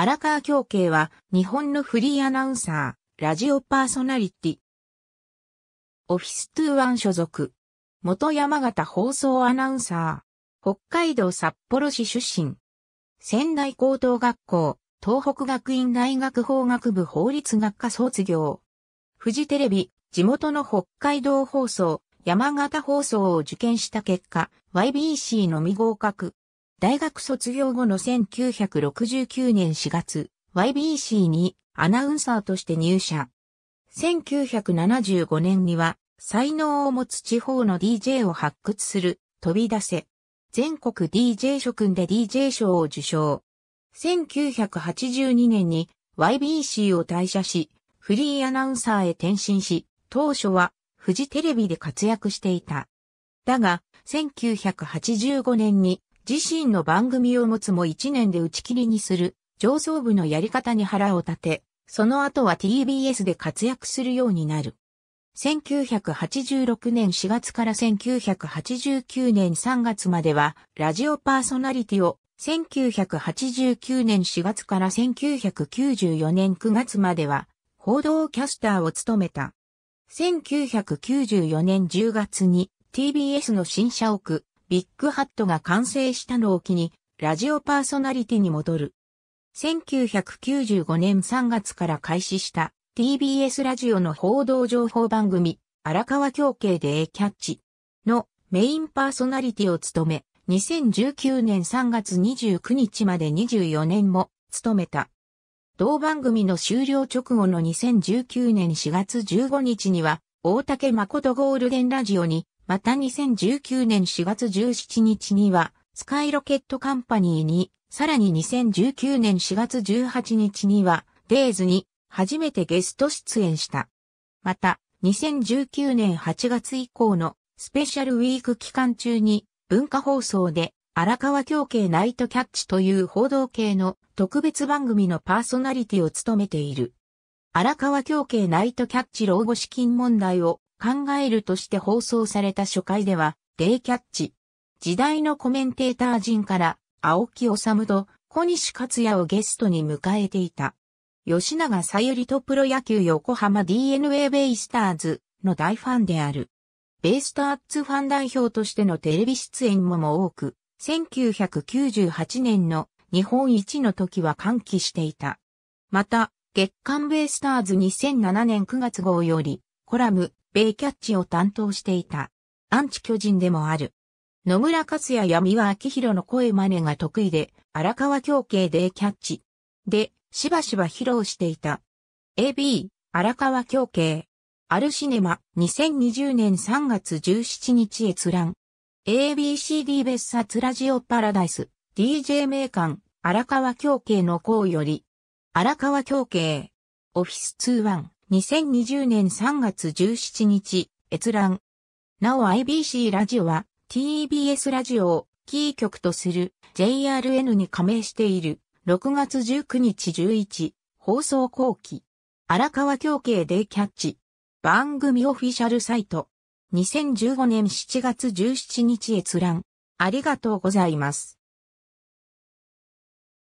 荒川京慶は日本のフリーアナウンサー、ラジオパーソナリティ。オフィス21所属。元山形放送アナウンサー。北海道札幌市出身。仙台高等学校、東北学院大学法学部法律学科卒業。フジテレビ、地元の北海道放送、山形放送を受験した結果、YBC のみ合格。大学卒業後の1969年4月、YBC にアナウンサーとして入社。1975年には、才能を持つ地方の DJ を発掘する、飛び出せ。全国 DJ 諸君で DJ 賞を受賞。1982年に YBC を退社し、フリーアナウンサーへ転身し、当初はフジテレビで活躍していた。だが、1985年に自身の番組を持つも1年で打ち切りにする、上層部のやり方に腹を立て、その後は TBS で活躍するようになる。1986年4月から1989年3月までは、ラジオパーソナリティを、1989年4月から1994年9月までは、報道キャスターを務めた。1994年10月に TBS の新社屋、ビッグハットが完成したのを機に、ラジオパーソナリティに戻る。1995年3月から開始した TBS ラジオの報道情報番組、荒川協慶で A キャッチのメインパーソナリティを務め、2019年3月29日まで24年も務めた。同番組の終了直後の2019年4月15日には、大竹誠ゴールデンラジオにまた2019年4月17日には、スカイロケットカンパニーに、さらに2019年4月18日には、デイズに初めてゲスト出演した。また、2019年8月以降のスペシャルウィーク期間中に文化放送で荒川協計ナイトキャッチという報道系の特別番組のパーソナリティを務めている。荒川協計ナイトキャッチ老後資金問題を考えるとして放送された初回では、デイキャッチ。時代のコメンテーター陣から、青木治と小西克也をゲストに迎えていた。吉永さゆりとプロ野球横浜 DNA ベイスターズの大ファンである。ベイスターズファン代表としてのテレビ出演もも多く、1998年の日本一の時は歓喜していた。また、月刊ベイスターズ2007年9月号より、コラム、ベイキャッチを担当していた。アンチ巨人でもある。野村克也や三輪明宏の声真似が得意で、荒川協慶でキャッチ。で、しばしば披露していた。AB、荒川協慶。アルシネマ、2020年3月17日閲覧。ABCD 別冊ラジオパラダイス、DJ 名館、荒川協慶の項より。荒川協慶。オフィス2-1。2020年3月17日、閲覧。なお IBC ラジオは TBS ラジオをキー局とする JRN に加盟している6月19日11放送後期荒川協慶でキャッチ番組オフィシャルサイト2015年7月17日閲覧ありがとうございます。